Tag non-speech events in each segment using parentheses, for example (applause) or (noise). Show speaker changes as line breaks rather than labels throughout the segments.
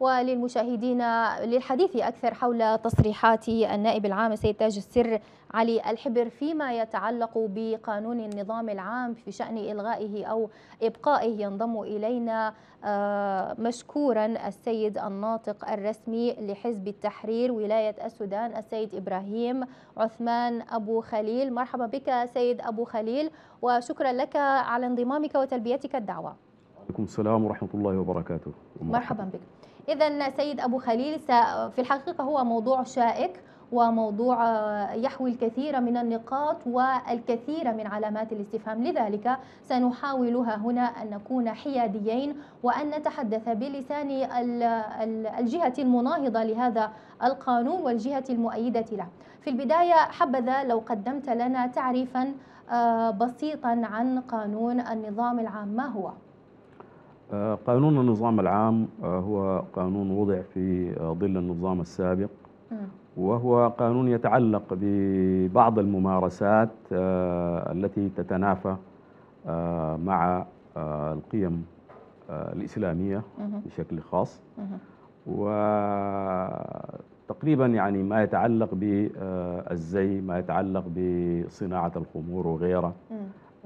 وللمشاهدين للحديث أكثر حول تصريحات النائب العام السيد تاج السر علي الحبر فيما يتعلق بقانون النظام العام في شأن إلغائه أو إبقائه ينضم إلينا آه، مشكورا السيد الناطق الرسمي لحزب التحرير ولاية السودان السيد إبراهيم عثمان أبو خليل مرحبا بك سيد أبو خليل وشكرا لك على انضمامك وتلبيتك الدعوة
السلام ورحمة الله وبركاته
مرحبا بك إذا سيد أبو خليل في الحقيقة هو موضوع شائك وموضوع آه، يحوي الكثير من النقاط والكثير من علامات الاستفهام لذلك سنحاولها هنا أن نكون حياديين وأن نتحدث بلسان الجهة المناهضة لهذا القانون والجهة المؤيدة له في البداية حبذا لو قدمت لنا تعريفا آه، بسيطا عن قانون النظام العام ما هو؟
آه، قانون النظام العام آه، هو قانون وضع في آه، ظل النظام السابق وهو قانون يتعلق ببعض الممارسات التي تتنافى مع القيم الإسلامية بشكل خاص وتقريبا يعني ما يتعلق بالزي ما يتعلق بصناعة الخمور وغيره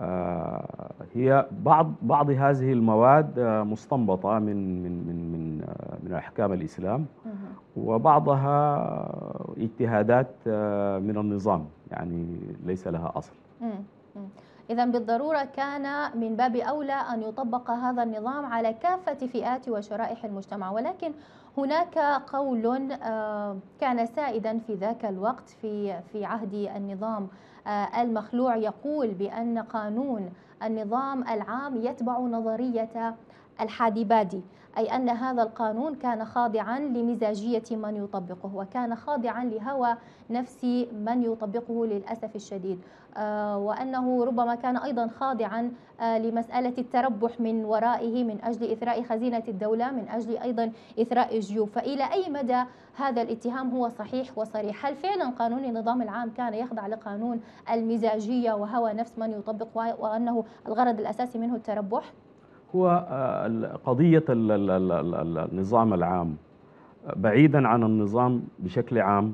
آه، هي بعض بعض هذه المواد آه، مستنبطه من من من من آه، من احكام الاسلام وبعضها اجتهادات من النظام يعني ليس لها اصل
إذا بالضرورة كان من باب أولى أن يطبق هذا النظام على كافة فئات وشرائح المجتمع ولكن هناك قول كان سائدا في ذاك الوقت في في عهد النظام آه، المخلوع يقول بأن قانون النظام العام يتبع نظرية الحادبادي أي أن هذا القانون كان خاضعا لمزاجية من يطبقه وكان خاضعا لهوى نفس من يطبقه للأسف الشديد آه، وأنه ربما كان أيضا خاضعا آه، لمسألة التربح من ورائه من أجل إثراء خزينة الدولة من أجل أيضا إثراء الجيوب فإلى أي مدى هذا الاتهام هو صحيح وصريح هل فعلا قانون النظام العام كان يخضع لقانون المزاجية وهوى نفس من يطبق وأنه الغرض الأساسي منه التربح؟
هو آه، قضية النظام العام بعيدا عن النظام بشكل عام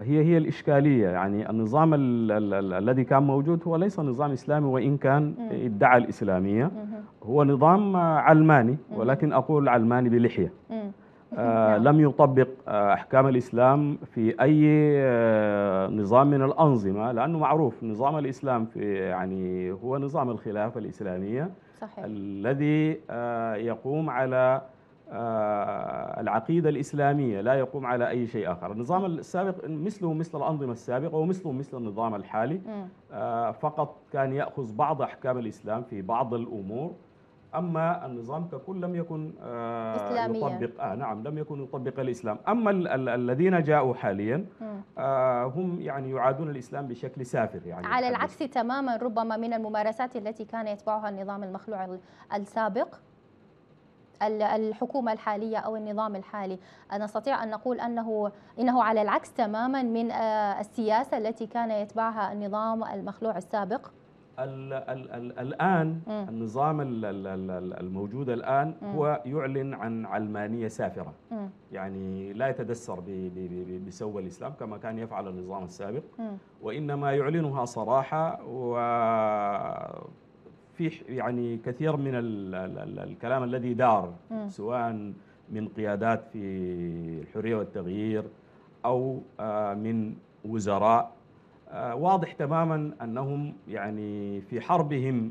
هي هي الإشكالية يعني النظام الذي كان موجود هو ليس نظام إسلامي وإن كان ادعى الإسلامية هو نظام آه، علماني ولكن أقول علماني بلحية آه، نعم. لم يطبق آه، أحكام الإسلام في أي آه، نظام من الأنظمة لأنه معروف نظام الإسلام في يعني هو نظام الخلافة الإسلامية صحيح. الذي يقوم على العقيدة الإسلامية لا يقوم على أي شيء آخر النظام نعم. السابق مثله مثل الأنظمة السابقة ومثله مثل النظام الحالي فقط كان يأخذ بعض أحكام الإسلام في بعض الأمور أما النظام ككل لم يكن آه يطبق آه نعم لم يكن يطبق الإسلام أما ال ال الذين جاءوا حاليا آه هم يعني يعادون الإسلام بشكل سافر يعني على العكس
تماما ربما من الممارسات التي كان يتبعها النظام المخلوع السابق الحكومة الحالية أو النظام الحالي نستطيع أن نقول أنه إنه على العكس تماما من آه، السياسة التي كان يتبعها النظام المخلوع السابق
الـ الـ الـ الآن مم. النظام الـ الـ الـ الموجود الآن مم. هو يعلن عن علمانية سافرة مم. يعني لا يتدسر بسوى الإسلام كما كان يفعل النظام السابق مم. وإنما يعلنها صراحة و في يعني كثير من الـ الـ الكلام الذي دار مم. سواء من قيادات في الحرية والتغيير أو آه، من وزراء آه، واضح تماما انهم يعني في حربهم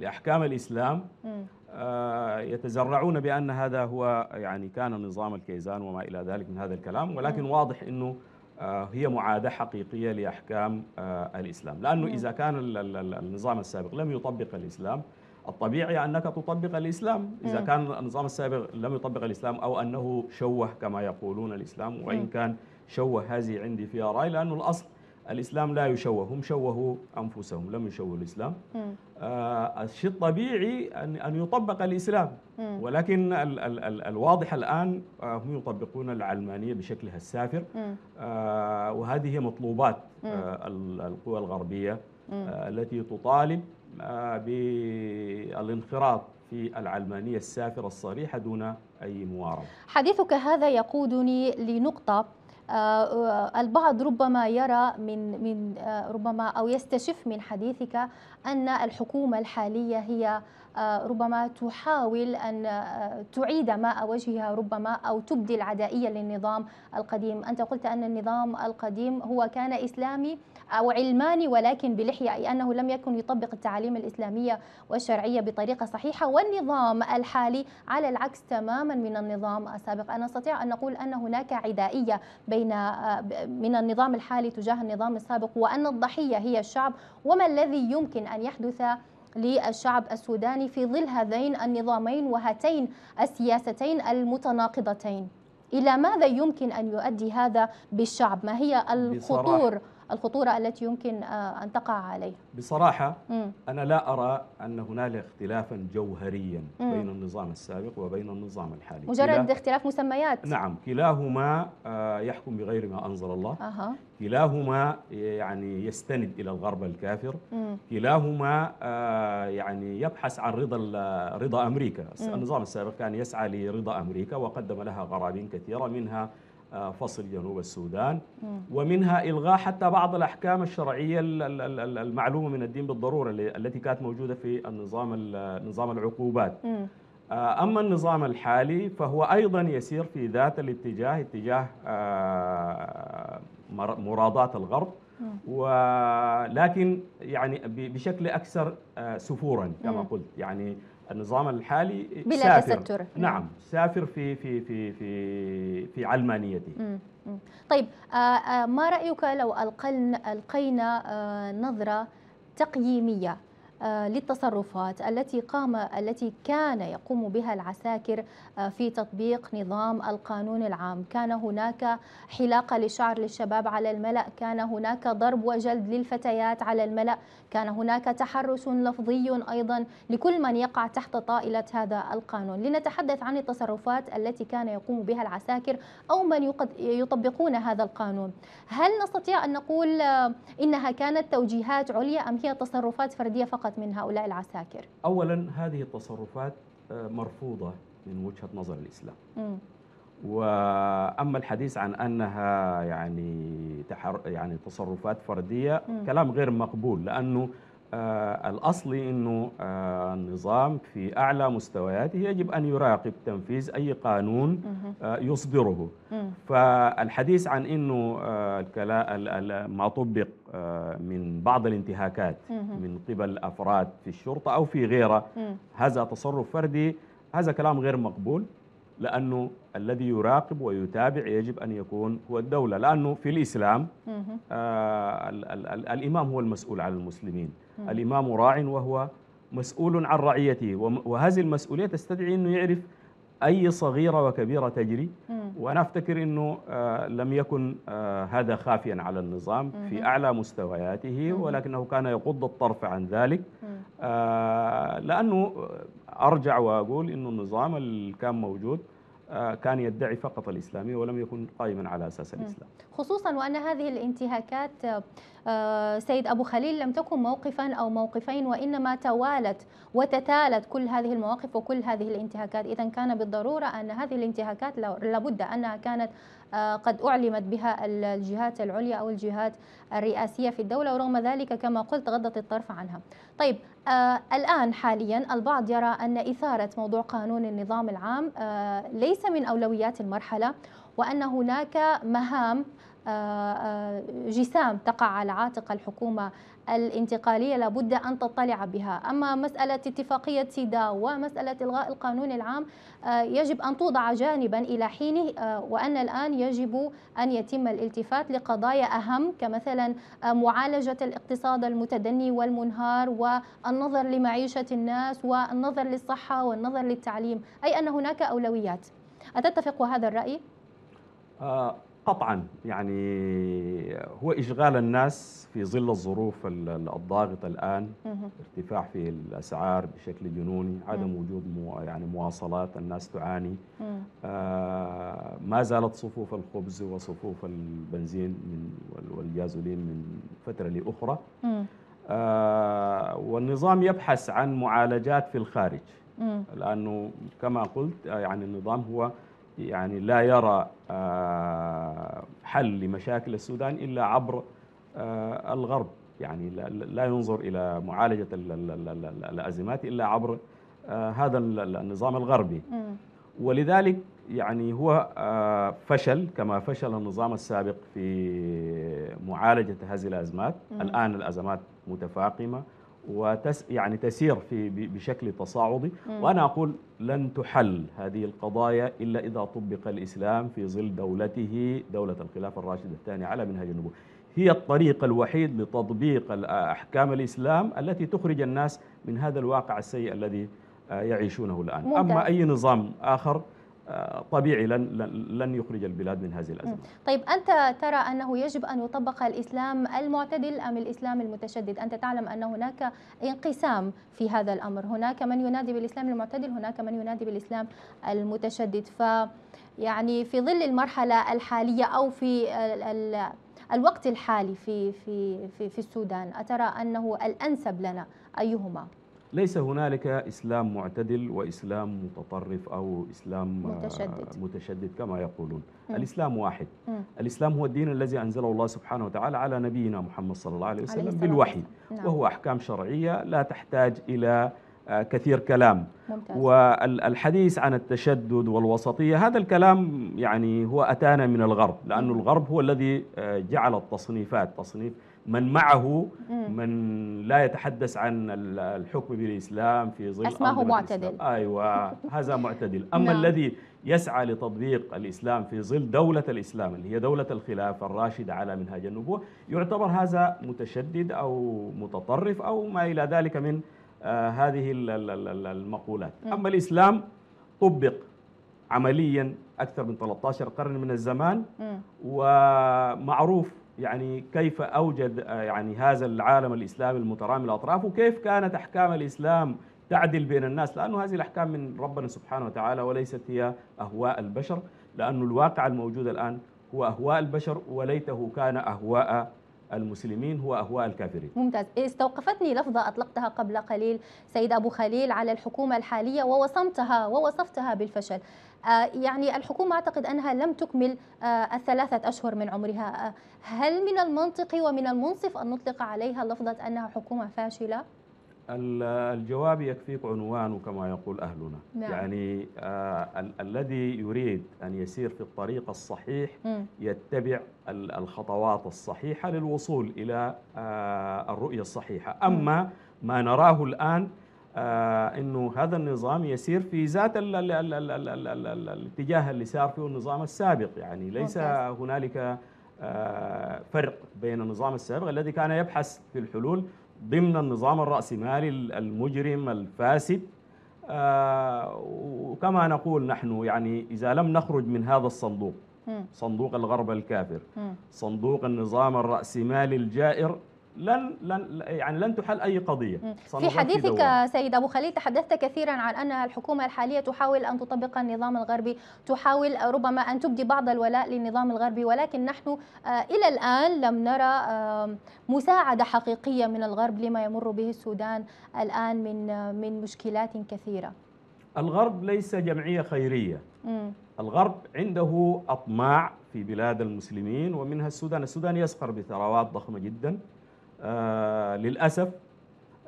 لاحكام الاسلام آه، يتزرعون بان هذا هو يعني كان نظام الكيزان وما الى ذلك من هذا الكلام ولكن واضح انه آه، هي معاده حقيقيه لاحكام الاسلام لانه اذا كان النظام السابق لم يطبق الاسلام الطبيعي أنك تطبق الإسلام إذا كان النظام السابق لم يطبق الإسلام أو أنه شوه كما يقولون الإسلام وإن كان شوه هذه عندي فيها رأي لأنه الأصل الإسلام لا يشوه هم شوهوا أنفسهم لم يشوهوا الإسلام آه الشيء الطبيعي أن, أن يطبق الإسلام مم. ولكن ال ال ال الواضح الآن آه هم يطبقون العلمانية بشكلها السافر آه وهذه هي مطلوبات آه القوى الغربية آه التي تطالب آه بالانخراط في العلمانية السافرة الصريحة دون أي مواربة
حديثك هذا يقودني لنقطة آه، البعض ربما يرى من من آه، ربما او يستشف من حديثك ان الحكومه الحاليه هي آه، ربما تحاول ان تعيد ماء وجهها ربما او تبدي العدائيه للنظام القديم، انت قلت ان النظام القديم هو كان اسلامي أو علماني ولكن بلحية أي أنه لم يكن يطبق التعاليم الإسلامية والشرعية بطريقة صحيحة والنظام الحالي على العكس تماما من النظام السابق أنا أستطيع أن نقول أن هناك عدائية بين آه، من النظام الحالي تجاه النظام السابق وأن الضحية هي الشعب وما الذي يمكن أن يحدث للشعب السوداني في ظل هذين النظامين وهاتين السياستين المتناقضتين إلى ماذا يمكن أن يؤدي هذا بالشعب ما هي الخطور الخطورة التي يمكن آه، أن تقع عليها
بصراحة أنا لا أرى أن هنالك اختلافا جوهريا بين النظام السابق وبين النظام الحالي مجرد
اختلاف مسميات نعم
كلاهما آه، يحكم بغير ما أنزل الله أه. كلاهما يعني يستند إلى الغرب الكافر كلاهما آه، يعني يبحث عن رضا رضا أمريكا النظام السابق كان يسعى لرضا أمريكا وقدم لها غرابين كثيرة منها آه، فصل جنوب السودان ومنها إلغاء حتى بعض الأحكام الشرعية المعلومة من الدين بالضرورة التي كانت موجودة في النظام نظام العقوبات آه، أما النظام الحالي فهو أيضا يسير في ذات الاتجاه اتجاه آه، مرادات الغرب ولكن يعني بشكل أكثر سفورا كما قلت يعني النظام الحالي بلا سافر
تستر. نعم
سافر في في في في في علمانيته
طيب آه، آه، ما رايك لو القلنا القينا آه، نظره تقييميه آه، للتصرفات التي قام التي كان يقوم بها العساكر آه، في تطبيق نظام القانون العام كان هناك حلاقة لشعر للشباب على الملأ كان هناك ضرب وجلد للفتيات على الملأ كان هناك تحرش لفظي أيضا لكل من يقع تحت طائلة هذا القانون لنتحدث عن التصرفات التي كان يقوم بها العساكر أو من يطبقون هذا القانون هل نستطيع أن نقول آه، إنها كانت توجيهات عليا أم هي تصرفات فردية فقط التصرفات من هؤلاء العساكر؟
أولا هذه التصرفات آه، مرفوضة من وجهة نظر الإسلام م. واما الحديث عن انها يعني تحر يعني تصرفات فرديه م. كلام غير مقبول لانه آه، الأصلي أنه آه، النظام في أعلى مستوياته يجب أن يراقب تنفيذ أي قانون آه، يصدره فالحديث عن أنه ما طبق من بعض الانتهاكات من قبل أفراد في الشرطة أو في غيرها هذا تصرف فردي هذا كلام غير مقبول لأنه الذي يراقب ويتابع يجب أن يكون هو الدولة لأنه في الإسلام آه ال ال الإمام هو المسؤول عن المسلمين الإمام راع وهو مسؤول عن رعيته وهذه المسؤولية تستدعي أنه يعرف أي صغيرة وكبيرة تجري وأنا أفتكر أنه آه لم يكن آه هذا خافيا على النظام في أعلى مستوياته ولكنه كان يغض الطرف عن ذلك آه لأنه آه، أرجع وأقول أنه النظام اللي كان موجود آه، كان يدعي فقط الإسلامية ولم يكن قائما على أساس الإسلام
خصوصا وأن هذه الانتهاكات آه، آه، سيد أبو خليل لم تكن موقفا أو موقفين وإنما توالت وتتالت كل هذه المواقف وكل هذه الانتهاكات إذا كان بالضرورة أن هذه الانتهاكات لابد أنها كانت آه، قد أعلمت بها الجهات العليا أو الجهات الرئاسية في الدولة ورغم ذلك كما قلت غضت الطرف عنها طيب آه، الآن حاليا البعض يرى أن إثارة موضوع قانون النظام العام آه، ليس من أولويات المرحلة وأن هناك مهام جسام تقع على عاتق الحكومة الانتقالية لابد أن تطلع بها أما مسألة اتفاقية سيدا ومسألة إلغاء القانون العام آه، يجب أن توضع جانبا إلى حينه آه، وأن الآن يجب أن يتم الالتفات لقضايا أهم كمثلا آه، معالجة الاقتصاد المتدني والمنهار والنظر لمعيشة الناس والنظر للصحة والنظر للتعليم أي أن هناك أولويات أتتفق هذا الرأي؟
آه قطعا يعني هو إشغال الناس في ظل الظروف الضاغطة الآن ارتفاع في الأسعار بشكل جنوني عدم وجود مو يعني مواصلات الناس تعاني آه ما زالت صفوف الخبز وصفوف البنزين من والجازولين من فترة لأخرى آه والنظام يبحث عن معالجات في الخارج لأنه كما قلت آه، يعني النظام هو يعني لا يرى آه، حل لمشاكل السودان إلا عبر آه، الغرب يعني لا ينظر إلى معالجة الأزمات إلا عبر آه، هذا النظام الغربي ولذلك يعني هو فشل كما فشل النظام السابق في معالجة هذه الأزمات الآن الأزمات متفاقمة وتس يعني تسير في بشكل تصاعدي وانا اقول لن تحل هذه القضايا الا اذا طبق الاسلام في ظل دولته دوله الخلافه الراشده الثانيه على منهج النبوه هي الطريق الوحيد لتطبيق احكام الاسلام التي تخرج الناس من هذا الواقع السيء الذي آه، يعيشونه الان ممتاز. اما اي نظام اخر طبيعي لن لن يخرج البلاد من هذه الازمه.
طيب انت ترى انه يجب ان يطبق الاسلام المعتدل ام الاسلام المتشدد؟ انت تعلم ان هناك انقسام في هذا الامر، هناك من ينادي بالاسلام المعتدل، هناك من ينادي بالاسلام المتشدد، ف يعني في ظل المرحله الحاليه او في الوقت الحالي في في في, في السودان، اترى انه الانسب لنا ايهما؟
ليس هنالك إسلام معتدل وإسلام متطرف أو إسلام آه، متشدد, متشدد كما يقولون م. الإسلام واحد م. الإسلام هو الدين الذي أنزله الله سبحانه وتعالى على نبينا محمد صلى الله عليه وسلم بالوحي نعم. وهو أحكام شرعية لا تحتاج إلى آه، كثير كلام ممتاز. والحديث عن التشدد والوسطية هذا الكلام يعني هو أتانا من الغرب لأن الغرب هو الذي آه، جعل التصنيفات تصنيف من معه من لا يتحدث عن الحكم بالإسلام في ظل أسماه معتدل أيوة هذا معتدل (laughs) أما نعم. الذي يسعى لتطبيق الإسلام في ظل دولة الإسلام اللي هي دولة الخلافة الراشدة على منهاج النبوة يعتبر هذا متشدد أو متطرف أو ما إلى ذلك من آه، هذه المقولات أما الإسلام طبق عمليا أكثر من 13 قرن من الزمان ومعروف يعني كيف أوجد آه، يعني هذا العالم الإسلامي المترامي الأطراف وكيف كانت أحكام الإسلام تعدل بين الناس لأنه هذه الأحكام من ربنا سبحانه وتعالى وليست هي أهواء البشر لأن الواقع الموجود الآن هو أهواء البشر وليته كان أهواء المسلمين هو أهواء الكافرين
ممتاز إيه، استوقفتني لفظة أطلقتها قبل قليل سيد أبو خليل على الحكومة الحالية ووصمتها ووصفتها بالفشل آه، يعني الحكومة أعتقد أنها لم تكمل آه، الثلاثة أشهر من عمرها آه، هل من المنطقي ومن المنصف أن نطلق عليها لفظة أنها حكومة فاشلة؟
الجواب يكفيك عنوانه كما يقول أهلنا نعم. يعني آه الذي يريد أن يسير في الطريق الصحيح م. يتبع الخطوات الصحيحة للوصول إلى آه الرؤية الصحيحة أما م. ما نراه الآن آه، انه هذا النظام يسير في ذات الاتجاه اللي سار فيه النظام السابق يعني ليس هنالك آه، فرق بين النظام السابق الذي كان يبحث في الحلول ضمن النظام الرأسمالي المجرم الفاسد آه، وكما نقول نحن يعني إذا لم نخرج من هذا الصندوق صندوق الغرب الكافر صندوق النظام الرأسمالي الجائر لن لن يعني لن تحل اي قضيه
في حديثك
سيد ابو خليل تحدثت كثيرا عن ان الحكومه الحاليه تحاول ان تطبق النظام الغربي تحاول ربما ان تبدي بعض الولاء للنظام الغربي ولكن نحن آه، الى الان لم نرى آه، مساعده حقيقيه من الغرب لما يمر به السودان الان من آه، من مشكلات كثيره
الغرب ليس جمعيه خيريه مم. الغرب عنده اطماع في بلاد المسلمين ومنها السودان السودان يسخر بثروات ضخمه جدا آه، للأسف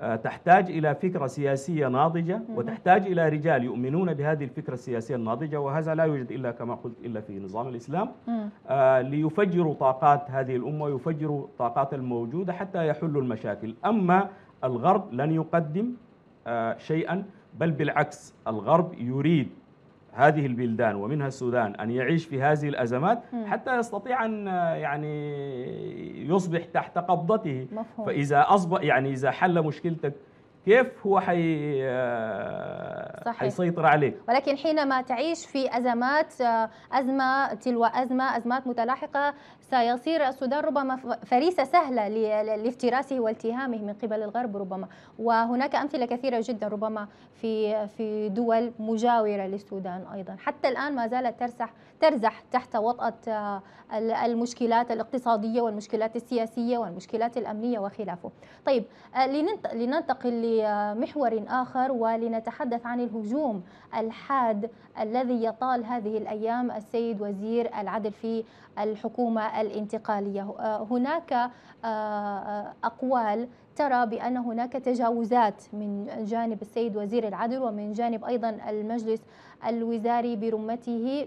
آه، تحتاج إلى فكرة سياسية ناضجة وتحتاج إلى رجال يؤمنون بهذه الفكرة السياسية الناضجة وهذا لا يوجد إلا كما قلت إلا في نظام الإسلام آه، ليفجروا طاقات هذه الأمة ويفجروا طاقات الموجودة حتى يحلوا المشاكل أما الغرب لن يقدم شيئا بل بالعكس الغرب يريد هذه البلدان ومنها السودان أن يعيش في هذه الأزمات حتى يستطيع أن يعني يصبح تحت قبضته مفهوم. فإذا أصبح يعني إذا حل مشكلتك كيف هو حي آه، صحيح. حيسيطر عليك
ولكن حينما تعيش في أزمات آه، أزمة تلو أزمة أزمات متلاحقة سيصير السودان ربما فريسة سهلة لافتراسه والتهامه من قبل الغرب ربما وهناك أمثلة كثيرة جدا ربما في في دول مجاورة للسودان أيضا حتى الآن ما زالت ترسح ترزح تحت وطأة آه، المشكلات الاقتصادية والمشكلات السياسية والمشكلات الأمنية وخلافه طيب آه، لننتقل لمحور آخر ولنتحدث عن الهجوم الحاد الذي يطال هذه الأيام السيد وزير العدل في الحكومة الانتقالية آه، هناك أقوال ترى بأن هناك تجاوزات من جانب السيد وزير العدل ومن جانب أيضا المجلس الوزاري برمته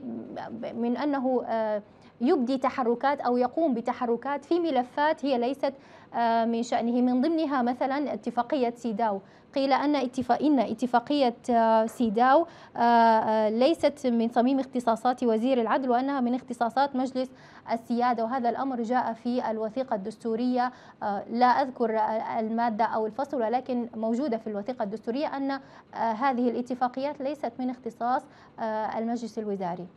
من أنه آه، يبدي تحركات أو يقوم بتحركات في ملفات هي ليست آه، من شأنه من ضمنها مثلا اتفاقية سيداو قيل أن إن اتفاقية آه، سيداو آه، ليست من صميم اختصاصات وزير العدل وأنها من اختصاصات مجلس السيادة وهذا الأمر جاء في الوثيقة الدستورية لا أذكر المادة أو الفصل ولكن موجودة في الوثيقة الدستورية أن هذه الاتفاقيات ليست من اختصاص المجلس الوزاري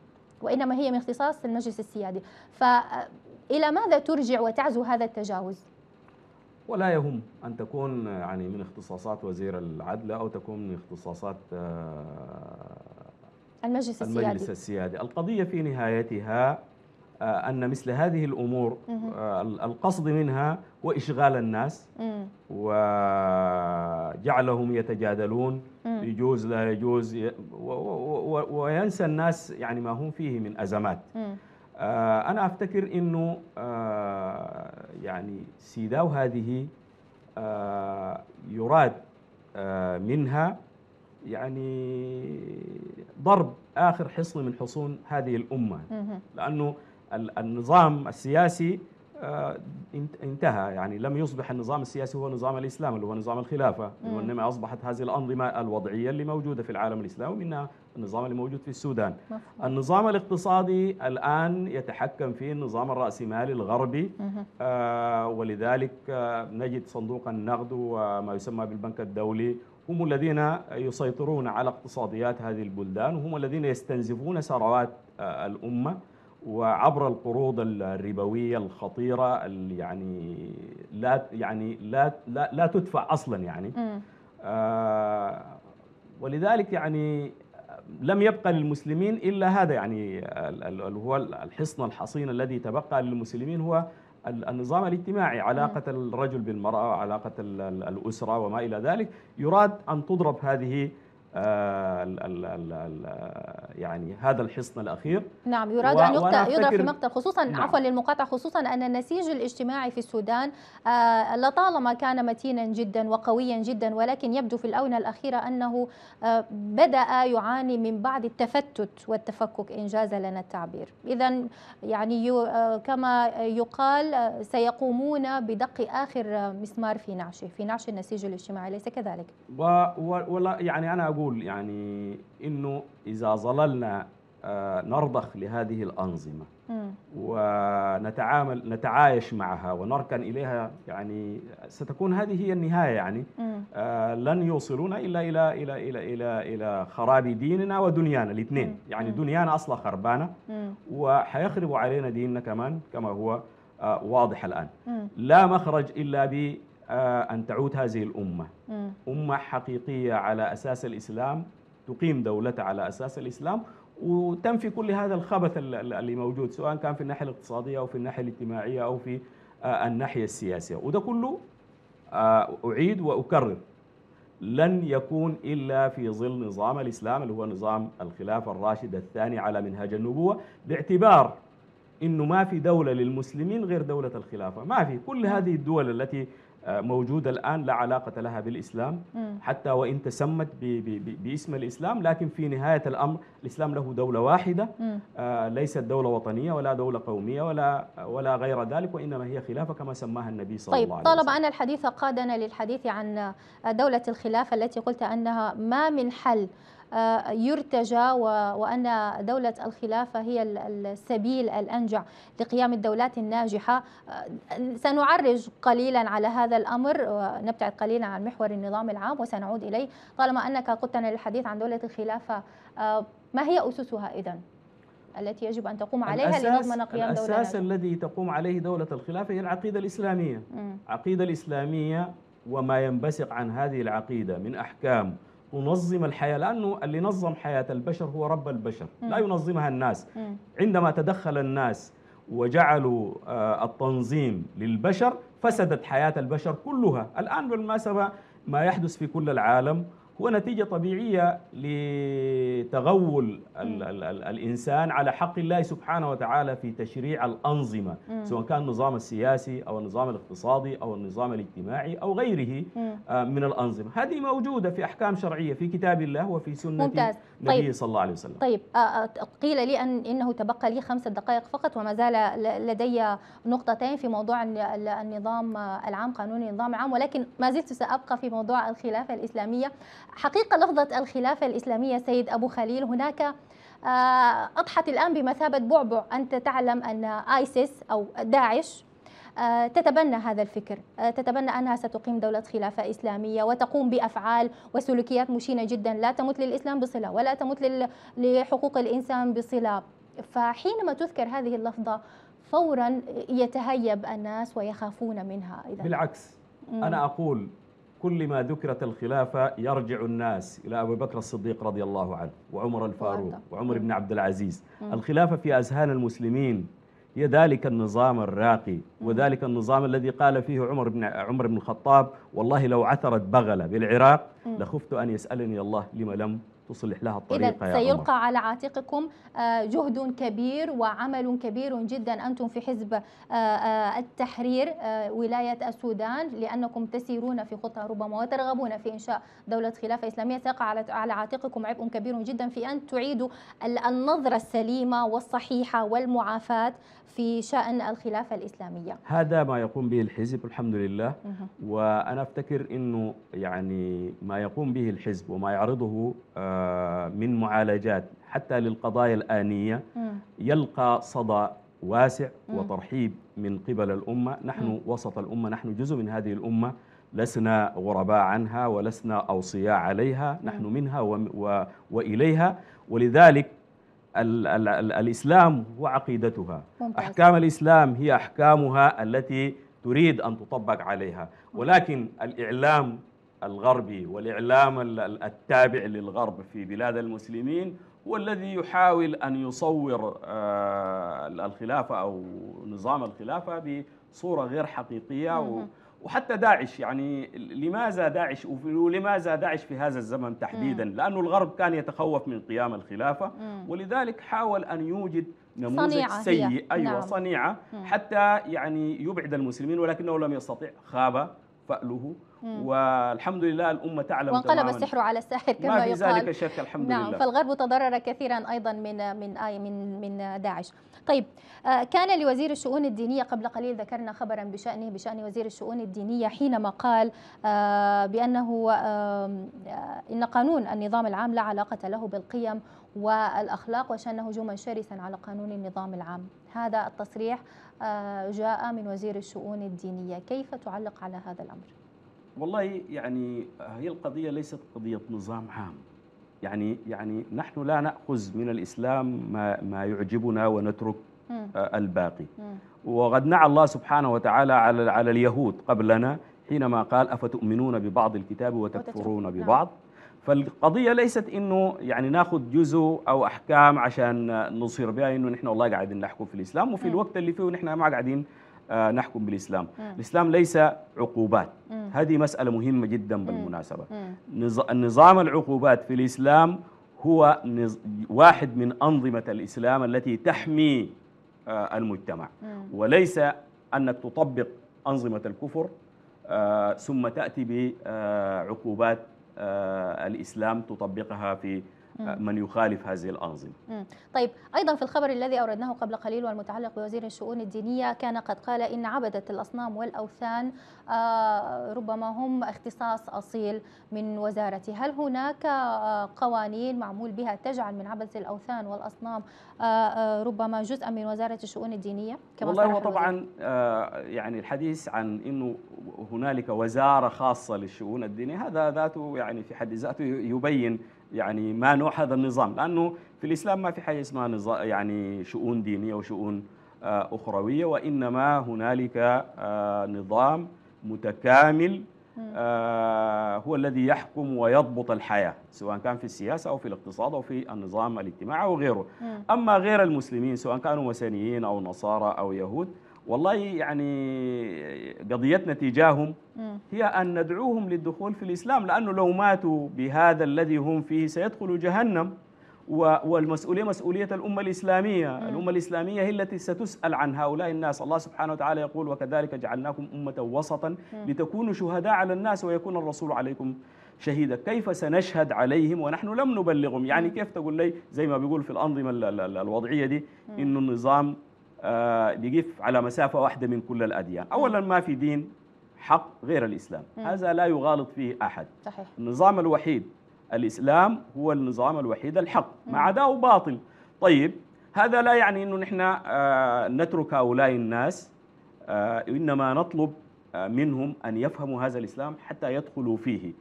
وإنما هي من اختصاص المجلس السيادي فإلى ماذا ترجع وتعزو هذا التجاوز؟
ولا يهم أن تكون يعني من اختصاصات وزير العدل أو تكون من اختصاصات آه،
المجلس, السيادي. المجلس
السيادي القضية في نهايتها آه، أن مثل هذه الأمور آه، القصد منها هو إشغال الناس وجعلهم يتجادلون
يجوز
لا يجوز وينسى الناس يعني ما هم فيه من أزمات أنا أفتكر أنه يعني سيداو هذه آه، يراد آه، منها يعني ضرب آخر حصن من حصون هذه الأمة لأنه النظام السياسي آه، انتهى يعني لم يصبح النظام السياسي هو نظام الإسلام اللي هو نظام الخلافة وإنما أصبحت هذه الأنظمة الوضعية اللي موجودة في العالم الإسلامي منها النظام اللي موجود في السودان مفهوم. النظام الاقتصادي الآن يتحكم فيه النظام الرأسمالي الغربي آه ولذلك آه نجد صندوق النقد وما يسمى بالبنك الدولي هم الذين يسيطرون على اقتصاديات هذه البلدان وهم الذين يستنزفون ثروات آه الأمة وعبر القروض الربويه الخطيره اللي يعني لا يعني لا لا, لا تدفع اصلا يعني آه ولذلك يعني لم يبقى للمسلمين الا هذا يعني هو الحصن الحصين الذي تبقى للمسلمين هو النظام الاجتماعي علاقة الرجل بالمرأة علاقة الأسرة وما إلى ذلك يراد أن تضرب هذه آه، ال ال ال ال آه، يعني هذا الحصن الاخير
نعم يراد ان يضرب في مقتل خصوصا نعم. عفوا للمقاطعه خصوصا ان النسيج الاجتماعي في السودان آه لطالما كان متينا جدا وقويا جدا ولكن يبدو في الاونه الاخيره انه آه بدا يعاني من بعض التفتت والتفكك ان جاز لنا التعبير اذا يعني آه كما يقال آه، سيقومون بدق اخر مسمار في نعشه في نعش النسيج الاجتماعي ليس كذلك
و ولا يعني انا أقول أقول يعني أنه إذا ظللنا آه، نرضخ لهذه الأنظمة م. ونتعامل نتعايش معها ونركن إليها يعني ستكون هذه هي النهاية يعني آه، لن يوصلونا إلا إلى إلى إلى إلى إلى خراب ديننا ودنيانا الاثنين يعني دنيانا أصلا خربانة وحيخربوا علينا ديننا كمان كما هو آه، واضح الآن لا مخرج إلا ب آه، أن تعود هذه الأمة أمة حقيقية على أساس الإسلام تقيم دولتها على أساس الإسلام وتنفي كل هذا الخبث اللي موجود سواء كان في الناحية الاقتصادية أو في الناحية الاجتماعية أو في آه، الناحية السياسية وده كله آه، أعيد وأكرر لن يكون إلا في ظل نظام الإسلام اللي هو نظام الخلافة الراشدة الثاني على منهج النبوة باعتبار انه ما في دوله للمسلمين غير دوله الخلافه، ما في، كل هذه الدول التي آه، موجودة الآن لا علاقة لها بالإسلام حتى وإن تسمت باسم الإسلام لكن في نهاية الأمر الإسلام له دولة واحدة آه، ليست دولة وطنية ولا دولة قومية ولا ولا غير ذلك وإنما هي خلافة كما سماها النبي صلى طيب الله عليه وسلم طالما أن
الحديث قادنا للحديث عن دولة الخلافة التي قلت أنها ما من حل آه، يرتجى وأن دولة الخلافة هي السبيل الأنجع لقيام الدولات الناجحة آه، سنعرج قليلا على هذا الأمر ونبتعد قليلا عن محور النظام العام وسنعود إليه طالما أنك قدتنا للحديث عن دولة الخلافة آه، ما هي أسسها إذن؟ التي يجب أن تقوم عليها لنضمن قيام دولة الأساس
الذي تقوم عليه دولة الخلافة هي العقيدة الإسلامية العقيدة الإسلامية وما ينبثق عن هذه العقيدة من أحكام تنظم الحياة لأنه اللي نظم حياة البشر هو رب البشر لا ينظمها الناس عندما تدخل الناس وجعلوا آه، التنظيم للبشر فسدت حياة البشر كلها الآن بالمناسبة ما يحدث في كل العالم هو نتيجة طبيعية لتغول الـ الـ الـ الإنسان على حق الله سبحانه وتعالى في تشريع الأنظمة مم. سواء كان النظام السياسي أو النظام الاقتصادي أو النظام الاجتماعي أو غيره مم. آه، من الأنظمة هذه موجودة في أحكام شرعية في كتاب الله وفي سنة ممتاز. النبي طيب. صلى الله عليه وسلم
طيب آه، آه، قيل لي أن إنه تبقى لي خمسة دقائق فقط وما زال لدي نقطتين في موضوع النظام العام قانون النظام العام ولكن ما زلت سأبقى في موضوع الخلافة الإسلامية حقيقة لفظة الخلافة الإسلامية سيد أبو خليل هناك آه، أضحت الآن بمثابة بعبع أنت تعلم أن آيسيس أو داعش آه، تتبنى هذا الفكر آه، تتبنى أنها ستقيم دولة خلافة إسلامية وتقوم بأفعال وسلوكيات مشينة جدا لا تمت للإسلام بصلة ولا تمت لحقوق الإنسان بصلة فحينما تذكر هذه اللفظة فورا يتهيب الناس ويخافون منها إذا بالعكس أنا
أقول كل ما ذكرت الخلافة يرجع الناس إلى أبي بكر الصديق رضي الله عنه وعمر الفاروق وعمر بن عبد العزيز الخلافة في أذهان المسلمين هي ذلك النظام الراقي وذلك النظام الذي قال فيه عمر بن عمر بن الخطاب والله لو عثرت بغلة بالعراق لخفت أن يسألني الله لما لم تصلح لها الطريقة إذا سيلقى
على عاتقكم آه، جهد كبير وعمل كبير جدا أنتم في حزب آه، آه، التحرير ولاية السودان لأنكم تسيرون في خطى ربما وترغبون في إنشاء دولة خلافة إسلامية سيقع على عاتقكم عبء كبير جدا في أن تعيدوا النظرة السليمة والصحيحة والمعافاة في شأن الخلافة الإسلامية
هذا ما يقوم به الحزب الحمد لله وأنا افتكر انه يعني ما يقوم به الحزب وما يعرضه آه، من معالجات حتى للقضايا الانيه يلقى صدى واسع وترحيب من قبل الامه، نحن وسط الامه، نحن جزء من هذه الامه، لسنا غرباء عنها ولسنا اوصياء عليها، نحن منها واليها، ولذلك الـ الـ الـ الاسلام هو عقيدتها، ممتاز. احكام الاسلام هي احكامها التي تريد أن تطبق عليها ولكن الإعلام الغربي والإعلام التابع للغرب في بلاد المسلمين هو الذي يحاول أن يصور آه، الخلافة أو نظام الخلافة بصورة غير حقيقية وحتى داعش يعني لماذا داعش ولماذا داعش في هذا الزمن تحديدا لأن الغرب كان يتخوف من قيام الخلافة ولذلك حاول أن يوجد نموذج صنيعة سيء هي. أيوة نعم. صنيعة حتى يعني يبعد المسلمين ولكنه لم يستطع خاب فأله مم. والحمد لله الأمة تعلم وانقلب السحر على
الساحر كما ما في يقال. ذلك الشك
الحمد نعم لله فالغرب
تضرر كثيرا أيضا من من آي من من داعش طيب آه، كان لوزير الشؤون الدينية قبل قليل ذكرنا خبرا بشأنه بشأن وزير الشؤون الدينية حينما قال آه، بأنه آه، إن قانون النظام العام لا علاقة له بالقيم والأخلاق وشأنه هجوما شرسا على قانون النظام العام هذا التصريح آه، جاء من وزير الشؤون الدينية كيف تعلق على هذا الأمر؟
والله يعني هي القضية ليست قضية نظام عام يعني يعني نحن لا نأخذ من الإسلام ما, ما يعجبنا ونترك آه، الباقي وقد نعى الله سبحانه وتعالى على, على اليهود قبلنا حينما قال أفتؤمنون ببعض الكتاب وتكفرون ببعض نعم. فالقضية ليست إنه يعني ناخذ جزء أو أحكام عشان نصير بها إنه نحن والله قاعدين نحكم في الإسلام وفي الوقت اللي فيه نحن ما قاعدين آه، نحكم بالإسلام الإسلام ليس عقوبات هذه مسألة مهمة جدا بالمناسبة نظام العقوبات في الإسلام هو واحد من أنظمة الإسلام التي تحمي آه، المجتمع وليس أنك تطبق أنظمة الكفر آه، ثم تأتي بعقوبات آه، الإسلام تطبقها في آه، من يخالف هذه الأنظمة
طيب أيضا في الخبر الذي أوردناه قبل قليل والمتعلق بوزير الشؤون الدينية كان قد قال إن عبدة الأصنام والأوثان آه، ربما هم اختصاص أصيل من وزارة هل هناك آه، قوانين معمول بها تجعل من عبدة الأوثان والأصنام ربما جزءا من وزارة الشؤون الدينية كما والله طبعا
يعني الحديث عن أنه هنالك وزارة خاصة للشؤون الدينية هذا ذاته يعني في حد ذاته يبين يعني نوع هذا النظام لانه في الاسلام ما في حاجه اسمها نظام يعني شؤون دينيه وشؤون آه، اخرويه وانما هنالك آه، نظام متكامل آه، هو الذي يحكم ويضبط الحياة سواء كان في السياسة أو في الاقتصاد أو في النظام الاجتماعي أو غيره أما غير المسلمين سواء كانوا مسيحيين أو نصارى أو يهود والله يعني قضيتنا تجاههم هي أن ندعوهم للدخول في الإسلام لأنه لو ماتوا بهذا الذي هم فيه سيدخلوا جهنم والمسؤولية مسؤولية الأمة الإسلامية الأمة الإسلامية هي التي ستسأل عن هؤلاء الناس الله سبحانه وتعالى يقول وكذلك جعلناكم أمة وسطا لتكونوا شهداء على الناس ويكون الرسول عليكم شهيدا كيف سنشهد عليهم ونحن لم نبلغهم يعني كيف تقول لي زي ما بيقول في الأنظمة الوضعية دي إنه النظام آه، بيقف على مسافة واحدة من كل الأديان أولا ما في دين حق غير الإسلام مم. هذا لا يغالط فيه أحد صحيح. النظام الوحيد الإسلام هو النظام الوحيد الحق مع ما عداه باطل طيب هذا لا يعني أنه نحن آه، نترك هؤلاء الناس آه، إنما نطلب منهم أن يفهموا هذا الإسلام حتى يدخلوا فيه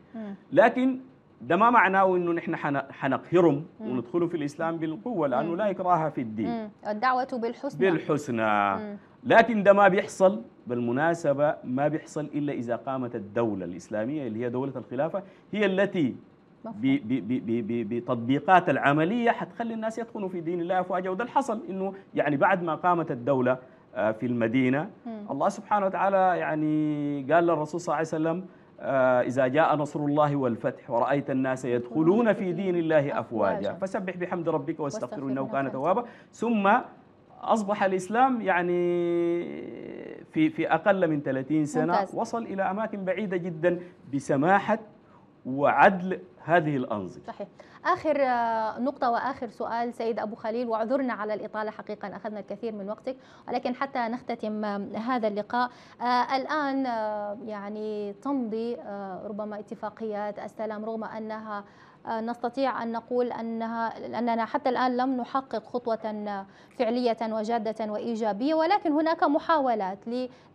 لكن ده ما معناه انه نحن حنقهرهم وندخلهم في الاسلام بالقوه لانه لا اكراه في الدين
الدعوه بالحسنى
بالحسنى لكن ده ما بيحصل بالمناسبه ما بيحصل الا اذا قامت الدوله الاسلاميه اللي هي دوله الخلافه هي التي بتطبيقات العمليه حتخلي الناس يدخلوا في دين الله افواجا وده اللي حصل انه يعني بعد ما قامت الدوله آه، في المدينه الله سبحانه وتعالى يعني قال للرسول صلى الله عليه وسلم آه، إذا جاء نصر الله والفتح ورأيت الناس يدخلون في دين الله أفواجا فسبح بحمد ربك واستغفر إنه كان توابا ثم أصبح الإسلام يعني في في أقل من 30 سنة وصل إلى أماكن بعيدة جدا بسماحة وعدل هذه الأنظمة
صحيح آخر آه، نقطة وآخر سؤال سيد أبو خليل واعذرنا على الإطالة حقيقة أخذنا الكثير من وقتك ولكن حتى نختتم آه، هذا اللقاء آه، الآن يعني تمضي ربما اتفاقيات السلام رغم أنها آه، نستطيع أن نقول أنها أننا حتى الآن لم نحقق خطوة آه، فعلية وجادة وإيجابية ولكن هناك محاولات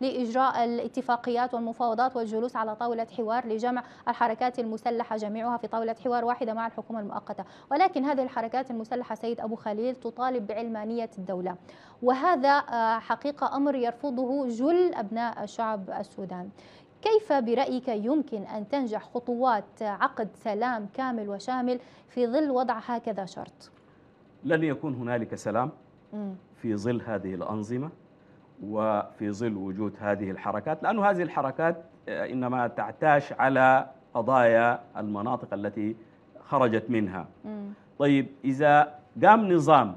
لإجراء الاتفاقيات والمفاوضات والجلوس على طاولة حوار لجمع الحركات المسلحة جميعها في طاولة حوار واحدة مع الحكومة المؤقتة ولكن هذه الحركات المسلحة سيد أبو خليل تطالب بعلمانية الدولة وهذا آه، حقيقة أمر يرفضه جل أبناء الشعب السودان كيف برأيك يمكن أن تنجح خطوات عقد سلام كامل وشامل في ظل وضع هكذا شرط؟
لن يكون هنالك سلام في ظل هذه الأنظمة وفي ظل وجود هذه الحركات لأن هذه الحركات آه، إنما تعتاش على قضايا المناطق التي خرجت منها طيب إذا قام نظام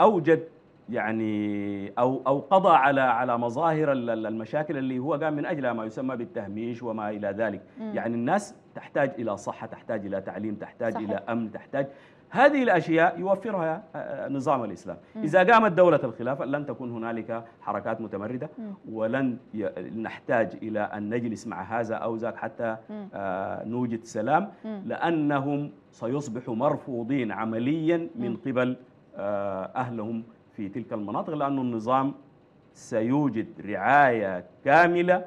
أوجد يعني او او قضى على على مظاهر المشاكل اللي هو قام من اجلها ما يسمى بالتهميش وما الى ذلك، مم. يعني الناس تحتاج الى صحه، تحتاج الى تعليم، تحتاج صحيح. الى امن، تحتاج هذه الاشياء يوفرها آه، آه، نظام الاسلام، مم. اذا قامت دوله الخلافه لن تكون هنالك حركات متمرده مم. ولن نحتاج الى ان نجلس مع هذا او ذاك حتى آه نوجد سلام لانهم سيصبحوا مرفوضين عمليا من قبل آه اهلهم في تلك المناطق لأن النظام سيوجد رعاية كاملة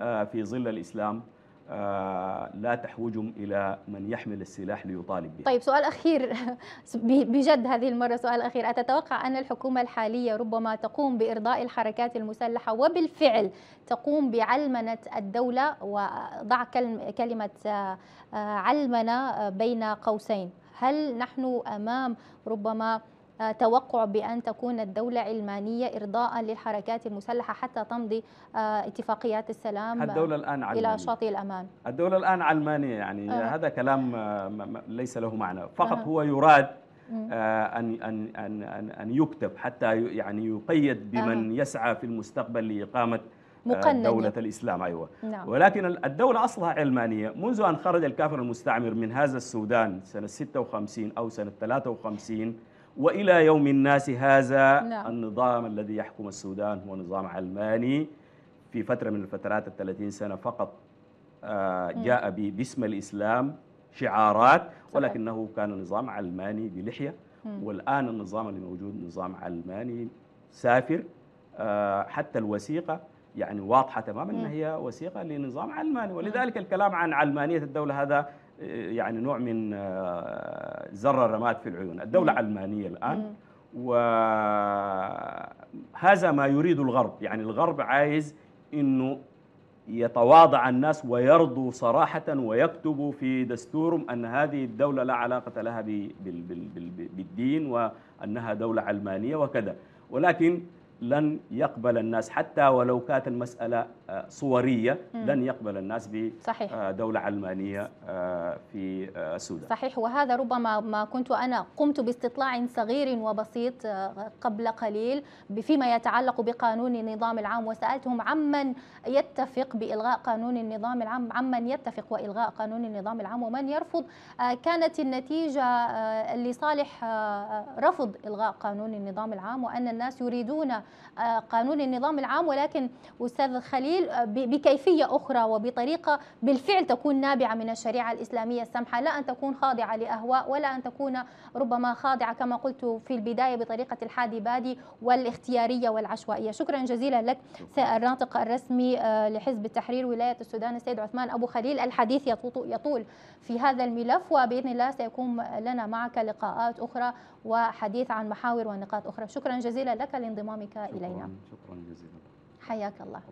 آه، في ظل الإسلام آه، لا تحوجهم إلى من يحمل السلاح ليطالب به طيب
سؤال أخير (laughs) بجد هذه المرة سؤال أخير أتتوقع أن الحكومة الحالية ربما تقوم بإرضاء الحركات المسلحة وبالفعل تقوم بعلمنة الدولة وضع كلمة آه، علمنة بين قوسين هل نحن أمام ربما آه، توقع بأن تكون الدولة علمانية إرضاء للحركات المسلحة حتى تمضي آه، اتفاقيات السلام الدولة
الآن علمانية. إلى شاطئ الأمان الدولة الآن علمانية يعني آه. هذا كلام آه، ليس له معنى فقط آه. هو يراد أن أن أن أن يكتب حتى يعني يقيد بمن يسعى في المستقبل لإقامة
مقننة. دولة
الإسلام أيوة نعم. ولكن الدولة أصلها علمانية منذ أن خرج الكافر المستعمر من هذا السودان سنة 56 أو سنة 53 والى يوم الناس هذا نعم. النظام الذي يحكم السودان هو نظام علماني في فتره من الفترات ال 30 سنه فقط آه، جاء باسم الاسلام شعارات ولكنه كان نظام علماني بلحيه والان النظام اللي موجود نظام علماني سافر آه، حتى الوثيقه يعني واضحه تماما انها هي وثيقه لنظام علماني ولذلك الكلام عن علمانيه الدوله هذا يعني نوع من آه، زر الرماد في العيون الدولة مم. علمانية الآن مم. وهذا ما يريد الغرب يعني الغرب عايز أنه يتواضع الناس ويرضوا صراحة ويكتبوا في دستورهم أن هذه الدولة لا علاقة لها بالدين وأنها دولة علمانية وكذا ولكن لن يقبل الناس حتى ولو كانت المسألة صوريه لن يقبل الناس بدوله آه، علمانيه آه، في آه، السودان.
صحيح وهذا ربما ما كنت انا قمت باستطلاع صغير وبسيط قبل قليل فيما يتعلق بقانون النظام العام وسالتهم عمن يتفق بالغاء قانون النظام العام عمن يتفق والغاء قانون النظام العام ومن يرفض كانت النتيجه لصالح رفض الغاء قانون النظام العام وان الناس يريدون قانون النظام العام ولكن استاذ خليل بتفصيل آه، بكيفية أخرى وبطريقة بالفعل تكون نابعة من الشريعة الإسلامية السمحة لا أن تكون خاضعة لأهواء ولا أن تكون ربما خاضعة كما قلت في البداية بطريقة الحادي بادي والاختيارية والعشوائية شكرا جزيلا لك الناطق الرسمي آه، لحزب التحرير ولاية السودان السيد عثمان أبو خليل الحديث يطول في هذا الملف وبإذن الله سيكون لنا معك لقاءات أخرى وحديث عن محاور ونقاط أخرى شكرا جزيلا لك لانضمامك إلينا
شكرا جزيلا
حياك الله